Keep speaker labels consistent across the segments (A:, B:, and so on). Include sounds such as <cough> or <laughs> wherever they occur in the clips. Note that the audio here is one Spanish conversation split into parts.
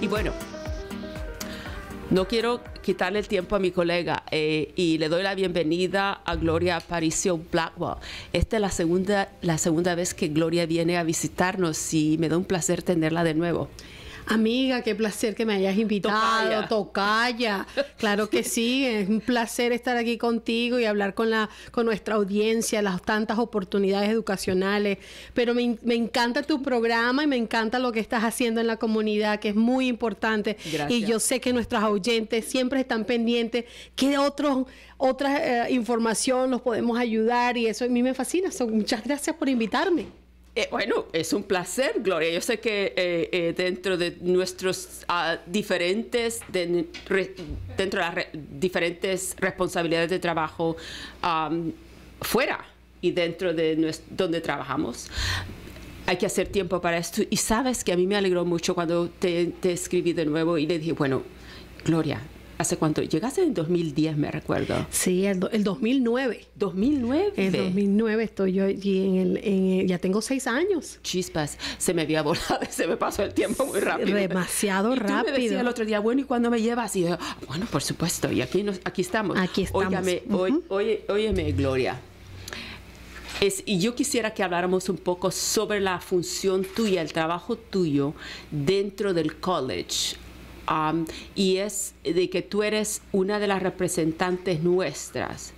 A: Y bueno, no quiero quitarle el tiempo a mi colega eh, y le doy la bienvenida a Gloria Aparicio Blackwell. Esta es la segunda, la segunda vez que Gloria viene a visitarnos y me da un placer tenerla de nuevo.
B: Amiga, qué placer que me hayas invitado, tocaya. Claro que sí, es un placer estar aquí contigo y hablar con, la, con nuestra audiencia, las tantas oportunidades educacionales. Pero me, encanta tu programa y me encanta lo que estás haciendo en la comunidad, que es muy importante. Y yo sé que nuestros oyentes siempre están pendientes qué otros, otra eh, información nos podemos ayudar y eso a mí me fascina. muchas gracias por invitarme.
A: Eh, bueno, es un placer, Gloria. Yo sé que eh, eh, dentro de nuestros ah, diferentes, dentro de diferentes responsabilidades de trabajo fuera y dentro de donde trabajamos, hay que hacer tiempo para esto. Y sabes que a mí me alegró mucho cuando te escribí de nuevo y le dije, bueno, Gloria, ¿Hace cuánto? Llegaste en 2010, me recuerdo.
B: Sí, el, 2009. ¿2009? El 2009 estoy yo allí en Ya tengo seis años. Chispas, se me había volado, <laughs> se
A: me pasó el tiempo muy rápido. Demasiado tú rápido. Me decía el otro día, bueno, ¿y cuándo me llevas? Y yo, ah, bueno, por supuesto, y aquí, nos, aquí estamos. Aquí estamos. óyeme, Gloria. Es, y yo quisiera que habláramos un poco sobre la función tuya, el trabajo tuyo dentro del college y es de que tú eres una de las representantes nuestras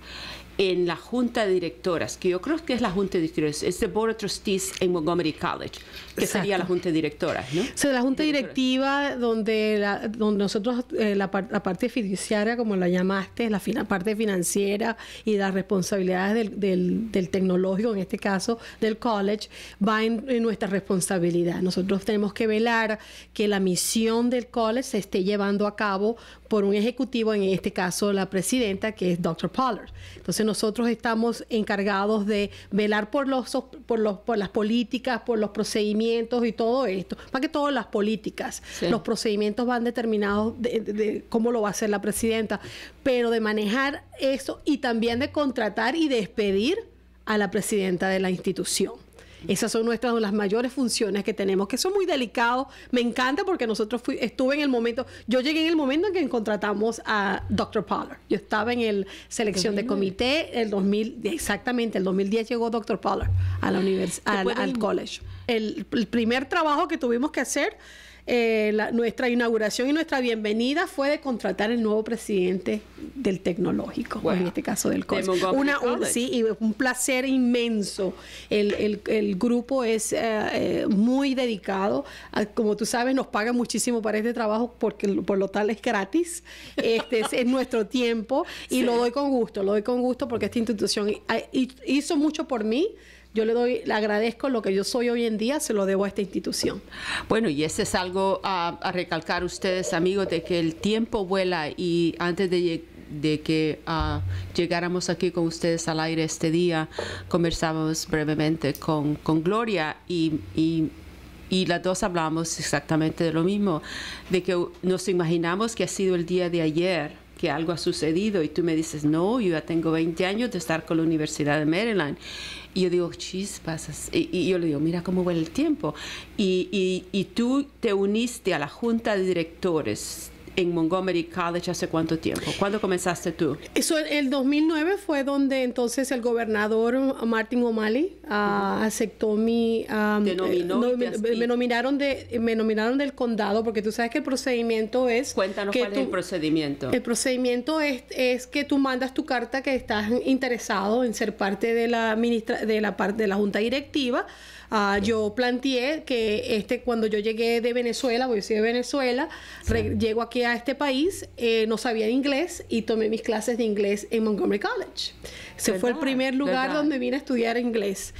A: en la junta de directoras, que yo creo que es la junta de directoras, es el Board of Trustees en Montgomery College, que sería la junta de directoras, ¿no? O
B: la junta directiva donde, nosotros eh, la, parte fiduciaria, como la llamaste, la parte financiera y las responsabilidades del, tecnológico, en este caso del college, va en, en nuestra responsabilidad. Nosotros tenemos que velar que la misión del college se esté llevando a cabo por un ejecutivo, en este caso la presidenta, que es Dr. Pollard. Entonces nosotros estamos encargados de velar por, los, por, los, por las políticas, por los procedimientos y todo esto, para que todas las políticas, los procedimientos van determinados de, cómo lo va a hacer la presidenta, pero de manejar eso y también de contratar y despedir a la presidenta de la institución. Esas son nuestras las mayores funciones que tenemos, que son muy delicados. Me encanta porque nosotros fui, estuve en el momento, yo llegué en el momento en que contratamos a Dr. Pollard. Yo estaba en el selección de comité, el 2000, exactamente, el 2010 llegó Dr. Pollard a la al, college. el primer trabajo que tuvimos que hacer eh, la, nuestra inauguración y nuestra bienvenida fue de contratar el nuevo presidente del tecnológico, en este caso del COS. un, placer inmenso. El, grupo es eh, eh, muy dedicado. Ah, como tú sabes, nos pagan muchísimo para este trabajo porque por lo tal es gratis. Este es, nuestro tiempo y lo doy con gusto, lo doy con gusto porque esta institución hizo mucho por mí yo le doy, le agradezco lo que yo soy hoy en día, se lo debo a esta institución.
A: Bueno, y ese es algo a, recalcar ustedes, amigos, de que el tiempo vuela y antes de que ah, llegáramos aquí con ustedes al aire este día, conversamos brevemente con, con Gloria y, y, las dos hablamos exactamente de lo mismo, de que nos imaginamos que ha sido el día de ayer que algo ha sucedido y tú me dices, no, yo ya tengo 20 años de estar con la Universidad de Maryland y yo digo, chispas, y, y yo le digo, mira cómo va el tiempo. Y, y, y tú te uniste a la junta de directores en Montgomery College hace cuánto tiempo? ¿Cuándo comenzaste tú?
B: Eso, el 2009 fue donde entonces el gobernador Martin O'Malley ah, aceptó mi... me, nominaron de, me nominaron del condado porque tú sabes que el procedimiento es... Cuéntanos cuál es el
A: procedimiento. El
B: procedimiento es, que tú mandas tu carta que estás interesado en ser parte de la, ministra, de la, parte de la junta directiva. Ah, yo planteé que este cuando yo llegué de Venezuela, voy a decir de Venezuela, llego aquí a este país eh, no sabía inglés y tomé mis clases de inglés en Montgomery College. Se fue el primer lugar donde vine a estudiar inglés.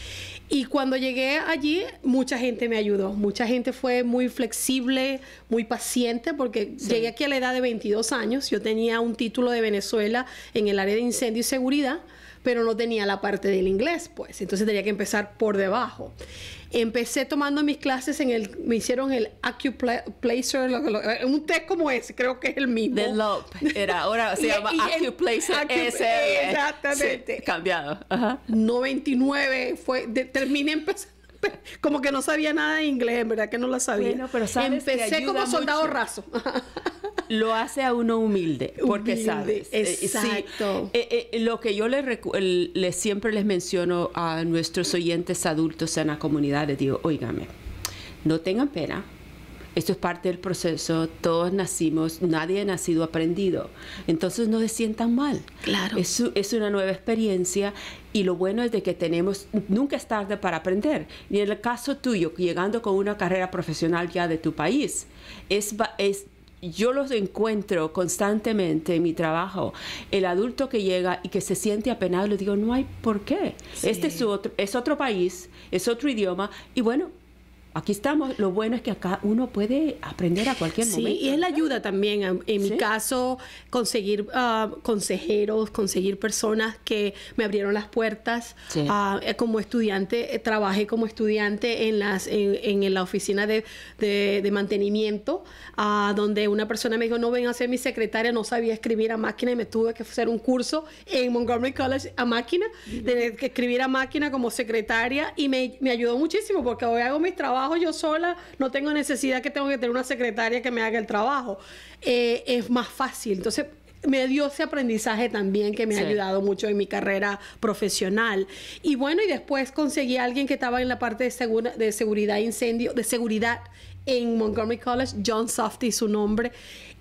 B: Y cuando llegué allí, mucha gente me ayudó. Mucha gente fue muy flexible, muy paciente, porque llegué aquí a la edad de 22 años. Yo tenía un título de Venezuela en el área de incendio y seguridad pero no tenía la parte del inglés, pues. Entonces tenía que empezar por debajo. Empecé tomando mis clases en el, me hicieron el acuplacer, un test como ese, creo que es el mismo. De Lope, era, ahora se <laughs> llama acuplacer e. eh, Exactamente. cambiado. Ajá. 99 fue, terminé empezando <laughs> como que no sabía nada de inglés, en verdad que no lo sabía. Bueno, pero Empecé como soldado raso
A: lo hace a uno humilde, porque humilde, eh, Exacto. Eh, eh, lo que yo le, siempre les menciono a nuestros oyentes adultos en la comunidad, les digo, oígame, no tengan pena. Esto es parte del proceso, todos nacimos, nadie ha nacido aprendido. Entonces no se sientan mal. Claro. Es, es una nueva experiencia y lo bueno es de que tenemos, nunca es tarde para aprender. Y en el caso tuyo, llegando con una carrera profesional ya de tu país, es, es yo los encuentro constantemente en mi trabajo. El adulto que llega y que se siente apenado, le digo, no hay por qué. Este es, otro, es otro país, es otro idioma, y bueno, Aquí estamos, lo bueno es que acá uno puede aprender a cualquier sí, momento.
B: Sí, y es la ayuda también, en, mi caso, conseguir ah, consejeros, conseguir personas que me abrieron las puertas. Ah, eh, como estudiante, eh, trabajé como estudiante en, las, en, en la oficina de, de, mantenimiento, ah, donde una persona me dijo, no ven a ser mi secretaria, no sabía escribir a máquina y me tuve que hacer un curso en Montgomery College a máquina, de escribir a máquina como secretaria y me, me ayudó muchísimo porque hoy hago mis trabajos yo sola, no tengo necesidad que tengo que tener una secretaria que me haga el trabajo. Eh, es más fácil. Entonces, me dio ese aprendizaje también que me ha ayudado mucho en mi carrera profesional. Y bueno, y después conseguí a alguien que estaba en la parte de, de seguridad e incendio, de seguridad en Montgomery College, John Softy su nombre,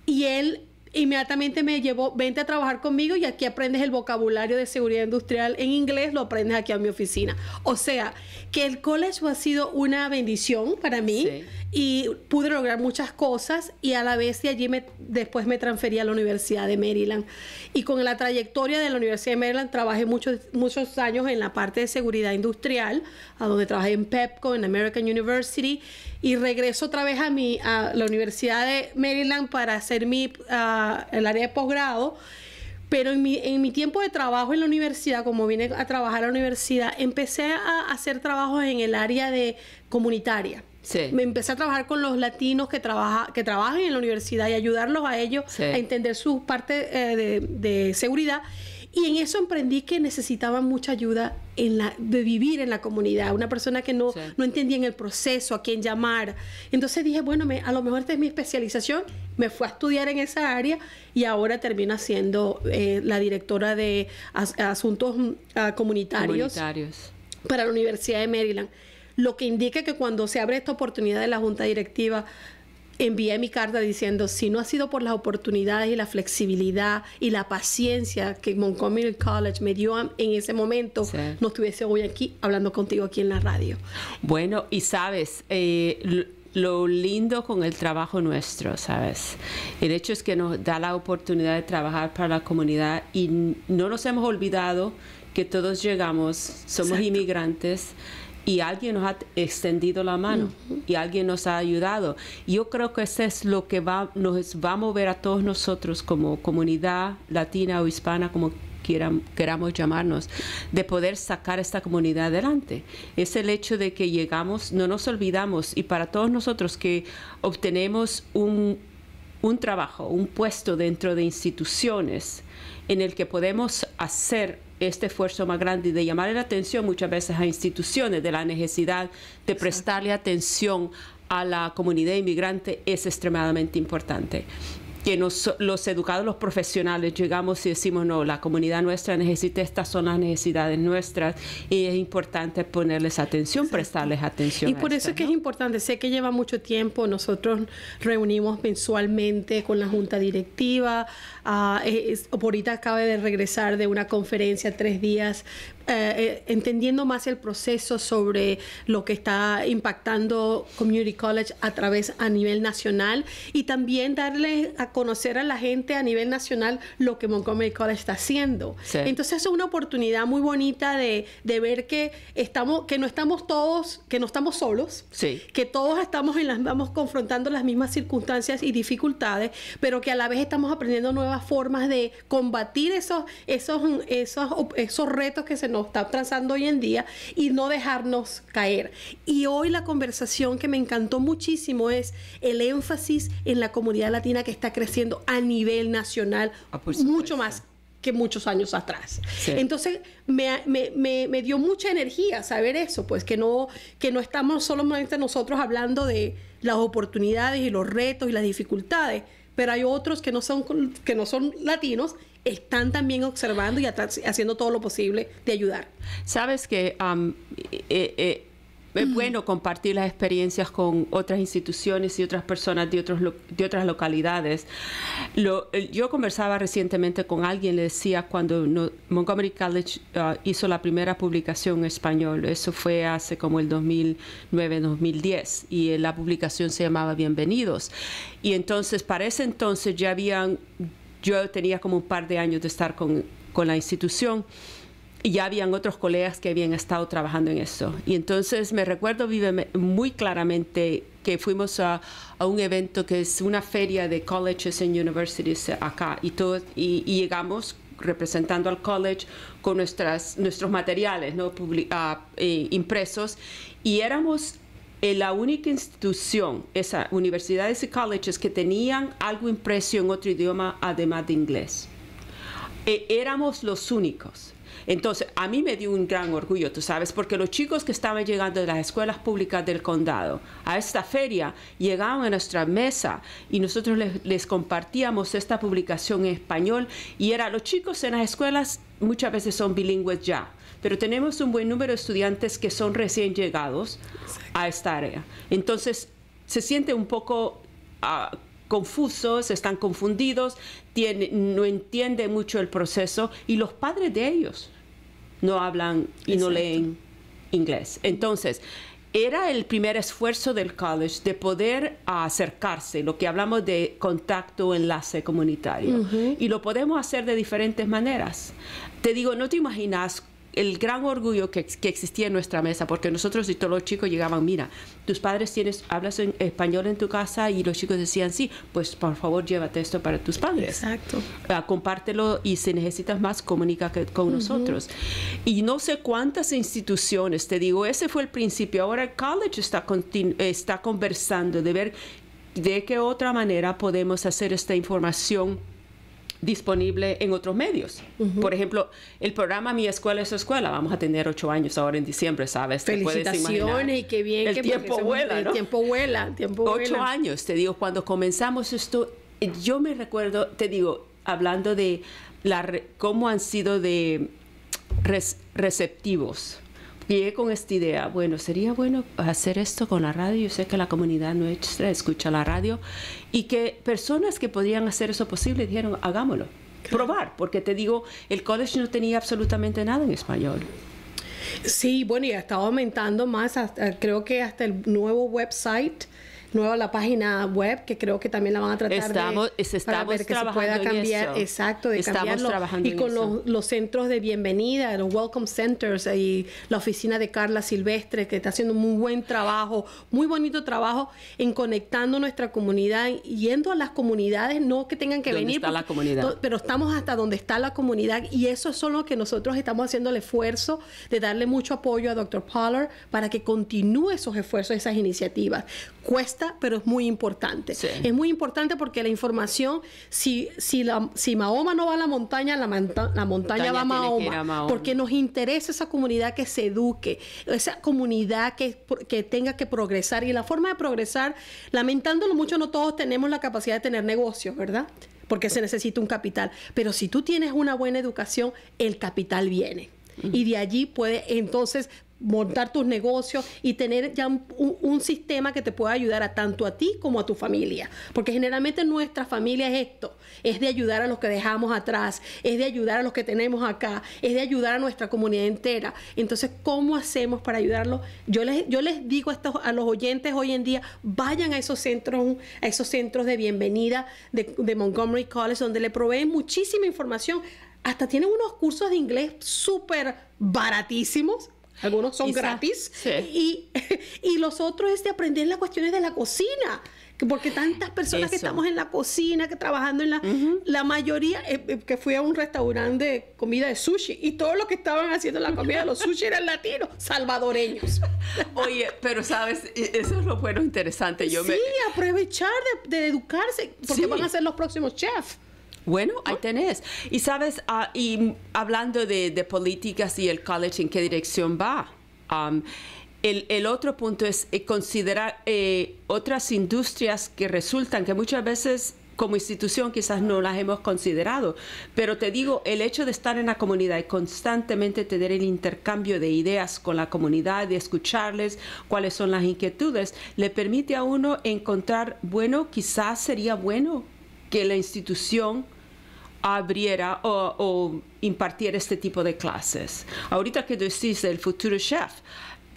B: y él inmediatamente me llevó, vente a trabajar conmigo y aquí aprendes el vocabulario de seguridad industrial en inglés, lo aprendes aquí a mi oficina. O sea, que el college ha sido una bendición para mí y pude lograr muchas cosas y a la vez de allí me, después me transferí a la Universidad de Maryland. Y con la trayectoria de la Universidad de Maryland trabajé muchos, muchos años en la parte de seguridad industrial, a donde trabajé en PEPCO, en American University y regreso otra vez a, mi, a la Universidad de Maryland para hacer mi, ah, el área de posgrado. Pero en mi, en mi, tiempo de trabajo en la universidad, como vine a trabajar a la universidad, empecé a hacer trabajos en el área de comunitaria. Me empecé a trabajar con los latinos que, trabaja, que trabajan en la universidad y ayudarlos a ellos a entender su parte eh, de, de seguridad y en eso emprendí que necesitaba mucha ayuda en la, de vivir en la comunidad, una persona que no, no entendía en el proceso, a quién llamar. Entonces dije, bueno, me, a lo mejor esta es mi especialización, me fue a estudiar en esa área y ahora termino siendo eh, la directora de asuntos ah, comunitarios para la Universidad de Maryland. Lo que indica que cuando se abre esta oportunidad de la Junta Directiva, envié mi carta diciendo, si no ha sido por las oportunidades y la flexibilidad y la paciencia que Montgomery College me dio en ese momento, no estuviese hoy aquí hablando contigo aquí en la radio.
A: Bueno, y sabes, eh, lo lindo con el trabajo nuestro, ¿sabes? El hecho es que nos da la oportunidad de trabajar para la comunidad y no nos hemos olvidado que todos llegamos, somos inmigrantes y alguien nos ha extendido la mano y alguien nos ha ayudado. Yo creo que eso es lo que va, nos va a mover a todos nosotros como comunidad latina o hispana, como quieran, queramos llamarnos, de poder sacar esta comunidad adelante. Es el hecho de que llegamos, no nos olvidamos, y para todos nosotros que obtenemos un, un trabajo, un puesto dentro de instituciones en el que podemos hacer este esfuerzo más grande de llamar la atención muchas veces a instituciones de la necesidad de prestarle atención a la comunidad inmigrante es extremadamente importante que los educados, los profesionales, llegamos y decimos, no, la comunidad nuestra necesita, estas son las necesidades nuestras y es importante ponerles atención, prestarles atención. Y por eso es que
B: es importante, sé que lleva mucho tiempo, nosotros reunimos mensualmente con la junta directiva, uh, ahorita acaba de regresar de una conferencia tres días eh, eh, entendiendo más el proceso sobre lo que está impactando Community College a través a nivel nacional y también darle a conocer a la gente a nivel nacional lo que Montgomery College está haciendo. Entonces es una oportunidad muy bonita de, de, ver que estamos, que no estamos todos, que no estamos solos, que todos estamos en las, vamos confrontando las mismas circunstancias y dificultades, pero que a la vez estamos aprendiendo nuevas formas de combatir esos, esos, esos, esos retos que se nos está transando hoy en día y no dejarnos caer. Y hoy la conversación que me encantó muchísimo es el énfasis en la comunidad latina que está creciendo a nivel nacional ah, mucho más que muchos años atrás. Entonces me, dio mucha energía saber eso, pues que no, que no estamos solamente nosotros hablando de las oportunidades y los retos y las dificultades, pero hay otros que no son, que no son latinos están también observando y haciendo todo lo posible de ayudar. Sabes que eh, eh,
A: es bueno compartir las experiencias con otras instituciones y otras personas de, otros de otras localidades. Eh, yo conversaba recientemente con alguien, le decía, cuando Montgomery College ah, hizo la primera publicación en español, eso fue hace como el 2009-2010, y eh, la publicación se llamaba Bienvenidos. Y entonces, para ese entonces ya habían, yo tenía como un par de años de estar con, con la institución y ya habían otros colegas que habían estado trabajando en eso. Y entonces me recuerdo muy claramente que fuimos a, un evento que es una feria de colleges and universities acá y, todo, y, llegamos representando al college con nuestras, nuestros materiales ¿no? Ah, eh, impresos y éramos eh, la única institución, esas universidades y colleges que tenían algo impreso en otro idioma además de inglés. E, éramos los únicos. Entonces, a mí me dio un gran orgullo, tú sabes, porque los chicos que estaban llegando de las escuelas públicas del condado a esta feria llegaban a nuestra mesa y nosotros les, compartíamos esta publicación en español y era los chicos en las escuelas muchas veces son bilingües ya, pero tenemos un buen número de estudiantes que son recién llegados a esta área. Entonces, se siente un poco... Ah, confusos, están confundidos, no entienden mucho el proceso y los padres de ellos no hablan y no leen inglés. Entonces, era el primer esfuerzo del college de poder acercarse, lo que hablamos de contacto, o enlace comunitario. Y lo podemos hacer de diferentes maneras. Te digo, no te imaginas el gran orgullo que, existía en nuestra mesa, porque nosotros y todos los chicos llegaban, mira, tus padres tienes, hablas en español en tu casa y los chicos decían, sí, pues por favor llévate esto para tus padres. Exacto. Ah, compártelo y si necesitas más, comunica con nosotros. Y no sé cuántas instituciones, te digo, ese fue el principio. Ahora el college está, está conversando de ver de qué otra manera podemos hacer esta información disponible en otros medios. Por ejemplo, el programa Mi Escuela es su Escuela, vamos a tener ocho años ahora en diciembre, ¿sabes? Felicitaciones
B: y qué bien. El tiempo vuela, ¿no? El tiempo vuela, tiempo ocho vuela. años,
A: te digo, cuando comenzamos esto, eh, yo me recuerdo, te digo, hablando de la, cómo han sido de receptivos llegué con esta idea, bueno, sería bueno hacer esto con la radio, yo sé que la comunidad nuestra escucha la radio, y que personas que podían hacer eso posible dijeron, hagámoslo, probar, porque te digo, el college
B: no tenía absolutamente nada en español. Sí, bueno, y ha estado aumentando más, creo que hasta el nuevo website nueva la página web, que creo que también la van a tratar de, estamos para que se pueda cambiar, exacto, de estamos Trabajando y con los, los, centros de bienvenida, los Welcome Centers y la oficina de Carla Silvestre, que está haciendo un muy buen trabajo, muy bonito trabajo en conectando nuestra comunidad, yendo a las comunidades, no que tengan que venir, pues, pero estamos hasta donde está la comunidad y eso es solo que nosotros estamos haciendo el esfuerzo de darle mucho apoyo a Dr. Pollard para que continúe esos esfuerzos, esas iniciativas. Cuesta pero es muy importante. Es muy importante porque la información, si, si, si Mahoma no va a la montaña, la, montaña, va a Mahoma, Porque nos interesa esa comunidad que se eduque, esa comunidad que, tenga que progresar. Y la forma de progresar, lamentándolo mucho, no todos tenemos la capacidad de tener negocios, ¿verdad? Porque se necesita un capital. Pero si tú tienes una buena educación, el capital viene. Y de allí puede entonces montar tus negocios y tener ya un, sistema que te pueda ayudar a tanto a ti como a tu familia. Porque generalmente nuestra familia es esto, es de ayudar a los que dejamos atrás, es de ayudar a los que tenemos acá, es de ayudar a nuestra comunidad entera. Entonces, ¿cómo hacemos para ayudarlos? Yo les, yo les digo a, estos, a los oyentes hoy en día, vayan a esos centros, a esos centros de bienvenida de, de Montgomery College, donde le proveen muchísima información. Hasta tienen unos cursos de inglés súper baratísimos algunos son gratis. Y, <laughs> y los otros es de aprender las cuestiones de la cocina porque tantas personas que estamos en la cocina, que trabajando en la... La mayoría, eh, eh, que fui a un restaurante de comida de sushi y todos los que estaban haciendo la comida de los <laughs> sushi eran latinos, salvadoreños.
A: Oye, pero sabes, e, eso es lo bueno interesante. Yo sí,
B: aprovechar de, educarse, porque van a ser los próximos chefs.
A: Bueno, ahí tenés. Y sabes, ah, y hablando de, políticas y el college, ¿en qué dirección va? el, otro punto es eh, considerar eh, otras industrias que resultan, que muchas veces como institución quizás no las hemos considerado, pero te digo, el hecho de estar en la comunidad y constantemente tener el intercambio de ideas con la comunidad, de escucharles cuáles son las inquietudes, le permite a uno encontrar, bueno, quizás sería bueno que la institución abriera o, impartiera este tipo de clases. Ahorita que decís el futuro chef,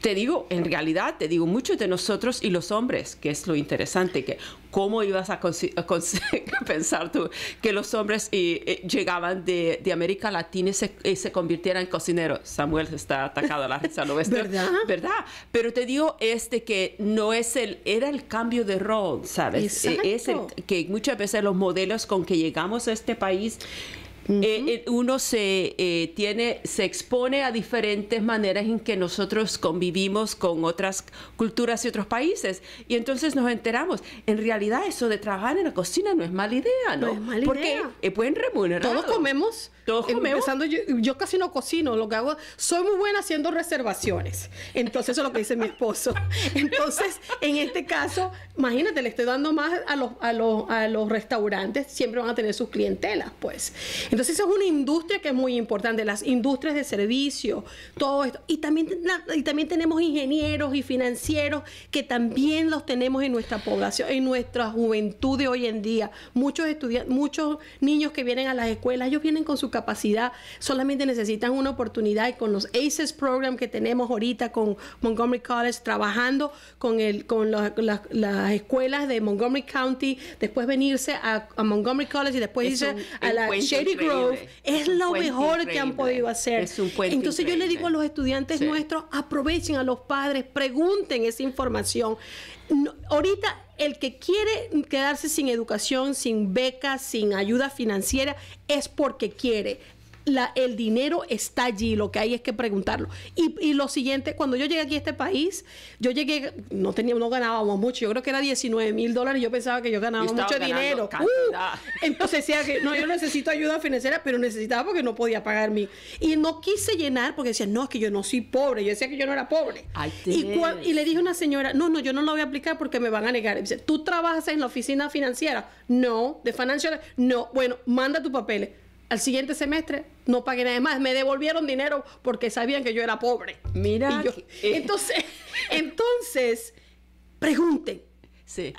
A: te digo, en realidad, te digo, muchos de nosotros y los hombres, que es lo interesante, que cómo ibas a, <laughs> pensar tú que los hombres eh, eh, llegaban de, América Latina y se, convirtieran en cocineros. Samuel está atacado a la risa, ¿lo ves? ¿Verdad? Pero te digo, este que no es el, era el cambio de rol, ¿sabes? E, es el, que muchas veces los modelos con que llegamos a este país eh, eh, uno se eh, tiene, se expone a diferentes maneras en que nosotros convivimos con otras culturas y otros países. Y entonces nos enteramos. En realidad, eso de trabajar en la cocina
B: no es mala idea, ¿no? no es mala Porque idea. Porque es remunerar. Todos comemos. Todos em, comemos. yo, yo, casi no cocino. Lo que hago, soy muy buena haciendo reservaciones. Entonces, eso es lo que dice mi esposo. <laughs> Entonces, en este caso, imagínate, le estoy dando más a los, a los, a los restaurantes. Siempre van a tener sus clientelas, pues. Entonces es una industria que es muy importante, las industrias de servicio, todo esto. Y también, y también tenemos ingenieros y financieros que también los tenemos en nuestra población, en nuestra juventud de hoy en día. Muchos, estudiantes, muchos niños que vienen a las escuelas, ellos vienen con su capacidad, solamente necesitan una oportunidad y con los ACES Program que tenemos ahorita con Montgomery College, trabajando con, el, con las, escuelas de Montgomery County, después venirse a, Montgomery College y después irse a la es lo mejor que han podido hacer. Entonces yo le digo a los estudiantes nuestros, aprovechen a los padres, pregunten esa información. ahorita el que quiere quedarse sin educación, sin becas, sin ayuda financiera, es porque quiere el dinero está allí, lo que hay es que preguntarlo. Y, lo siguiente, cuando yo llegué aquí a este país, yo llegué, no teníamos no ganábamos mucho, yo creo que era 19 mil dólares, yo pensaba que yo ganaba mucho dinero. Uh, entonces decía que no, yo necesito ayuda financiera, pero necesitaba porque no podía pagar mi. Y no quise llenar porque decía, no, es que yo no soy pobre, yo decía que yo no era pobre. Y, le dije a una señora, no, no, yo no lo voy a aplicar porque me van a negar. dice, ¿tú trabajas en la oficina financiera? No, de financiera, no. Bueno, manda tus papeles al siguiente semestre no pagué nada más, me devolvieron dinero porque sabían que yo era pobre. Mira. Eh. entonces, <laughs> entonces, pregunten. Sí.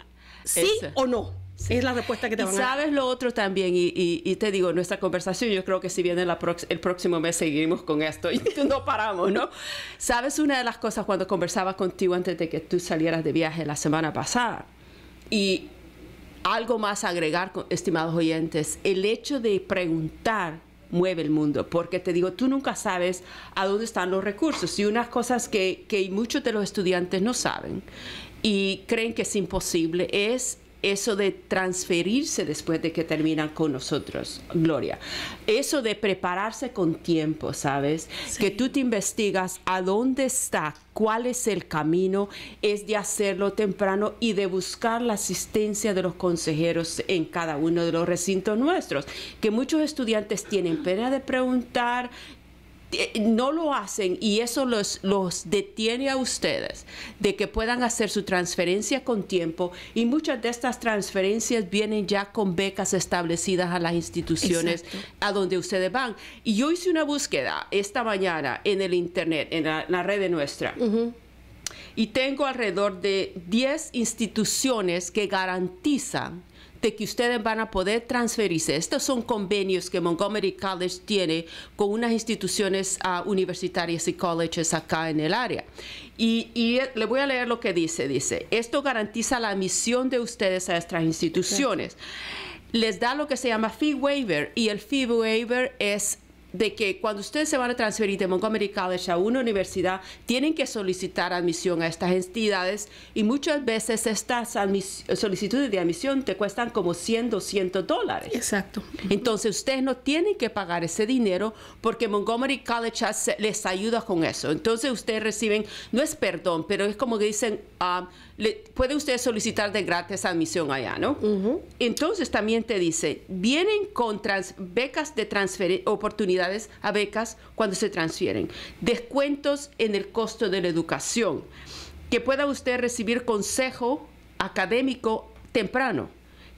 B: o no? Es la respuesta que te van dar.
A: sabes lo otro también, y, te digo, nuestra conversación, yo creo que si viene la el próximo mes seguimos con esto y <laughs> no paramos, ¿no? Sabes una de las cosas cuando conversaba contigo antes de que tú salieras de viaje la semana pasada, y algo más agregar, estimados oyentes, el hecho de preguntar mueve el mundo, porque te digo, tú nunca sabes a dónde están los recursos. Y unas cosas que, que muchos de los estudiantes no saben y creen que es imposible es eso de transferirse después de que terminan con nosotros, Gloria. Eso de prepararse con tiempo, ¿sabes? Que tú te investigas a dónde está, cuál es el camino, es de hacerlo temprano y de buscar la asistencia de los consejeros en cada uno de los recintos nuestros, que muchos estudiantes tienen pena de preguntar, eh, no lo hacen y eso los, los detiene a ustedes de que puedan hacer su transferencia con tiempo y muchas de estas transferencias vienen ya con becas establecidas a las instituciones a donde ustedes van. Y yo hice una búsqueda esta mañana en el Internet, en la, red de red nuestra. Y tengo alrededor de 10 instituciones que garantizan de que ustedes van a poder transferirse. Estos son convenios que Montgomery College tiene con unas instituciones ah, universitarias y colleges acá en el área. Y, le voy a leer lo que dice. Dice, esto garantiza la misión de ustedes a estas instituciones. Les da lo que se llama fee waiver y el fee waiver es de que cuando ustedes se van a transferir de Montgomery College a una universidad, tienen que solicitar admisión a estas entidades y muchas veces estas solicitudes de admisión te cuestan como 100, 200 dólares. Exacto. Entonces ustedes no tienen que pagar ese dinero porque Montgomery College les ayuda con eso. Entonces ustedes reciben, no es perdón, pero es como que dicen, ah, puede usted solicitar de gratis admisión allá, ¿no? Entonces también te dice, vienen con becas de transferencia, oportunidades a becas cuando se transfieren, descuentos en el costo de la educación, que pueda usted recibir consejo académico temprano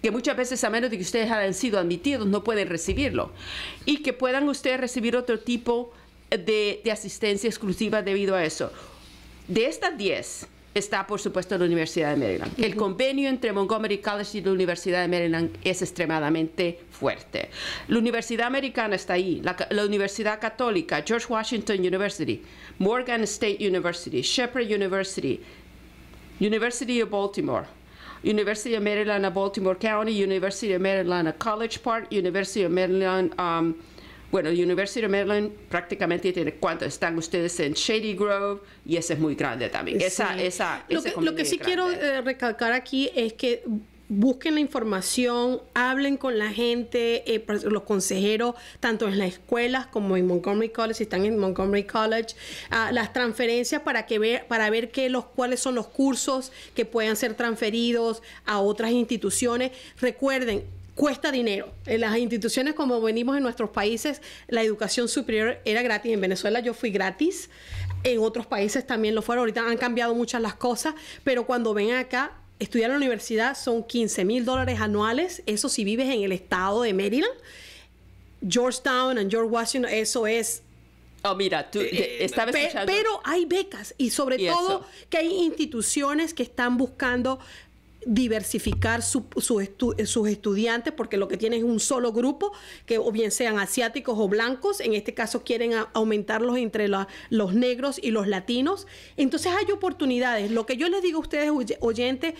A: que muchas veces a menos de que ustedes hayan sido admitidos no pueden recibirlo y que puedan ustedes recibir otro tipo de, de asistencia exclusiva debido a eso. De estas 10, está, por supuesto, la Universidad de Maryland. El convenio entre Montgomery College y la Universidad de Maryland es extremadamente fuerte. La Universidad Americana está ahí, la, Universidad Católica, George Washington University, Morgan State University, Shepherd University, University of Baltimore, University of Maryland, Baltimore County, University of Maryland, College Park, University of Maryland, um, bueno, University of Maryland prácticamente tiene cuánto están ustedes en Shady Grove y ese es muy grande también. Esa, esa, lo, que, sí quiero
B: eh, recalcar aquí es que busquen la información, hablen con la gente, eh, los consejeros, tanto en las escuelas como en Montgomery College, si están en Montgomery College, ah, las transferencias para que ver, para ver qué los, cuáles son los cursos que puedan ser transferidos a otras instituciones. Recuerden, cuesta dinero. En las instituciones, como venimos en nuestros países, la educación superior era gratis. En Venezuela yo fui gratis, en otros países también lo fueron. Ahorita han cambiado muchas las cosas, pero cuando ven acá, estudiar en la universidad son 15 mil dólares anuales, eso si vives en el estado de Maryland. Georgetown y George Washington, eso es Oh, mira, tú eh, Pero hay becas y sobre todo que hay instituciones que están buscando diversificar sus estudiantes porque lo que tienen es un solo grupo, que o bien sean asiáticos o blancos, en este caso quieren aumentarlos entre los negros y los latinos. Entonces hay oportunidades. Lo que yo les digo a ustedes, oyentes,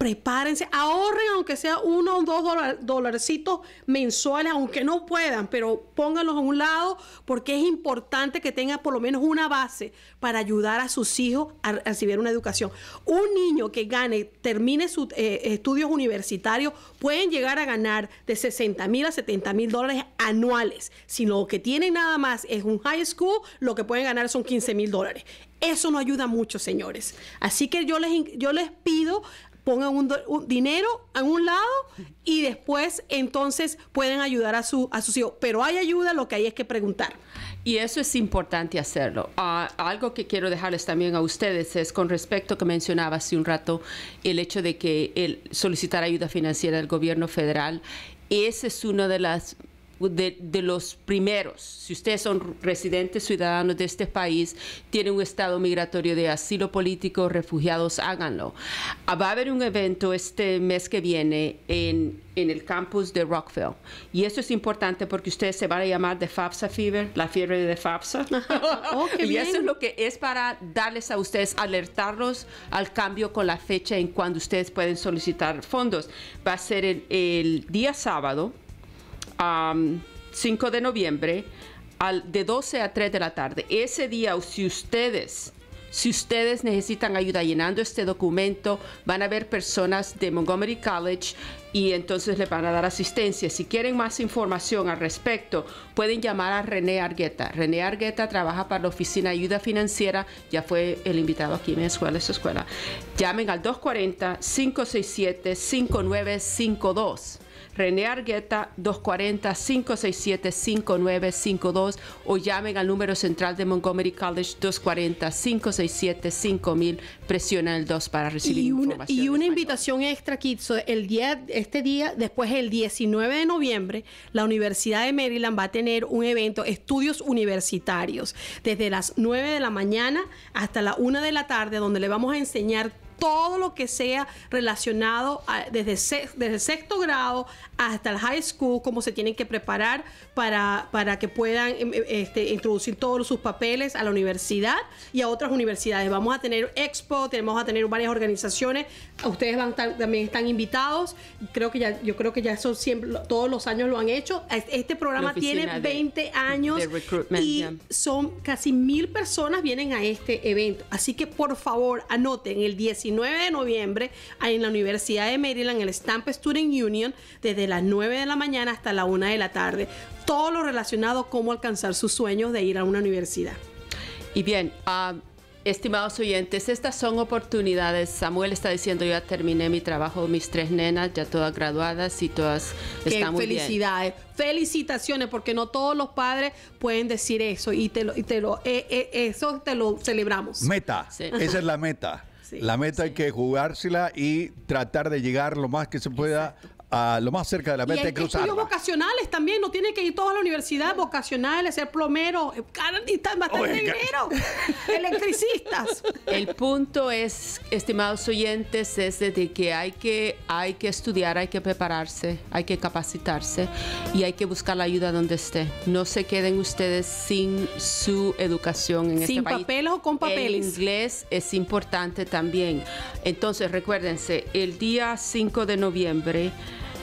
B: prepárense, ahorren aunque sea uno o dos dolar, dolarcitos mensuales, aunque no puedan, pero pónganlos a un lado porque es importante que tengan por lo menos una base para ayudar a sus hijos a, recibir una educación. Un niño que gane, termine sus eh, estudios universitarios, pueden llegar a ganar de 60 mil a 70 mil dólares anuales. Si lo que tienen nada más es un high school, lo que pueden ganar son 15 mil dólares. Eso no ayuda mucho, señores. Así que yo les, yo les pido pongan un, dinero en un lado y después entonces pueden ayudar a, su, a sus hijos. Pero hay ayuda, lo que hay es que preguntar. Y
A: eso es importante hacerlo. Ah, algo que quiero dejarles también a ustedes es con respecto que mencionaba hace un rato el hecho de que el solicitar ayuda financiera del gobierno federal ese es uno de las de, los primeros. Si ustedes son residentes ciudadanos de este país, tienen un estado migratorio de asilo político, refugiados, háganlo. Ah, va a haber un evento este mes que viene en, en el campus de Rockville. Y eso es importante porque ustedes se van a llamar de FAFSA Fever, la fiebre de FAFSA. <laughs> Oh, <laughs> y eso es lo que es para darles a ustedes, alertarlos al cambio con la fecha en cuando ustedes pueden solicitar fondos. Va a ser el día sábado 5 de noviembre de 12 a 3 de la tarde. Ese día, si ustedes si ustedes necesitan ayuda llenando este documento, van a ver personas de Montgomery College y entonces les van a dar asistencia. Si quieren más información al respecto, pueden llamar a René Argueta. René Argueta trabaja para la Oficina de Ayuda Financiera, ya fue el invitado aquí en escuela, su escuela. Llamen al 240-567-5952. René Argueta 240-567-5952 o llamen al número central de Montgomery College 240-567-5000. presiona el 2 para recibir una, información. Y
B: una invitación extra, Kitso. El día, este día, después el 19 de noviembre, la Universidad de Maryland va a tener un evento, estudios universitarios, desde las 9 de la mañana hasta la 1 de la tarde, donde le vamos a enseñar todo lo que sea relacionado desde, desde sexto grado hasta el high school, cómo se tienen que preparar para, para que puedan em, em, este, introducir todos sus papeles a la universidad y a otras universidades. Vamos a tener expo, tenemos a tener varias organizaciones, ustedes van también están invitados, creo que ya, yo creo que ya son siempre, todos los años lo han hecho. Este programa tiene 20 años y son casi mil personas vienen a este evento. Así que por favor, anoten el 19 9 de noviembre en la Universidad de Maryland, el Stamp Student Union, desde las 9 de la mañana hasta la 1 de la tarde. Todo lo relacionado a cómo alcanzar sus sueños de ir a una universidad. Y bien, ah, estimados oyentes, estas son oportunidades.
A: Samuel está diciendo, yo ya terminé mi trabajo, mis tres nenas, ya todas graduadas y todas están muy felicidades.
B: Felicitaciones, porque no todos los padres pueden decir eso y, te lo, te lo, eh, eh, eso te lo celebramos. Meta,
A: esa es la meta la meta hay que jugársela y tratar de llegar lo más que se pueda a lo más cerca de la meta y los
B: vocacionales también, no tienen que ir todos a la universidad, vocacionales, ser plomero eh, están <laughs> electricistas. El punto es,
A: estimados oyentes, es de que hay que hay que estudiar, hay que prepararse, hay que capacitarse y hay que buscar la ayuda donde esté. No se queden ustedes sin su educación en este país. Sin papeles o con papeles. El inglés es importante también. Entonces, recuérdense, el día 5 de noviembre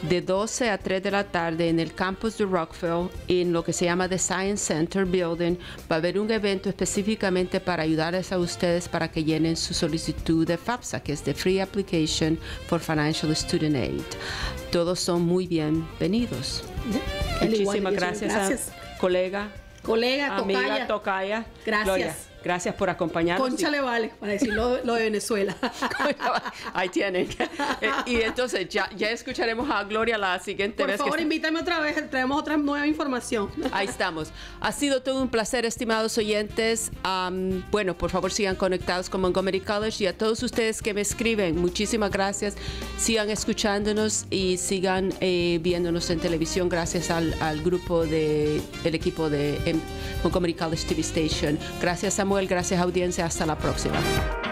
A: de 12 a 3 de la tarde en el campus de Rockville, en lo que se llama The Science Center Building. Va a haber un evento específicamente para ayudarles a ustedes para que llenen su solicitud de FAFSA, que es de Free Application for Financial Student Aid. Todos son muy bienvenidos. Muchísimas gracias, colega.
B: Colega, tocaya. gracias.
A: Gracias por acompañarnos. Concha
B: le vale, para decir lo, de Venezuela.
A: <laughs> Ahí tienen. Eh, y entonces ya, ya escucharemos a Gloria la siguiente por vez. Por favor, invítame otra vez, traemos otra nueva información. Ahí estamos. Ha sido todo un placer, estimados oyentes. bueno, por favor, sigan conectados con Montgomery College y a todos ustedes que me escriben, muchísimas gracias. Sigan escuchándonos y sigan eh, viéndonos en televisión gracias al, al grupo del el equipo de em, Montgomery College TV Station. Gracias, Samuel Gracias audiencia. Hasta la próxima.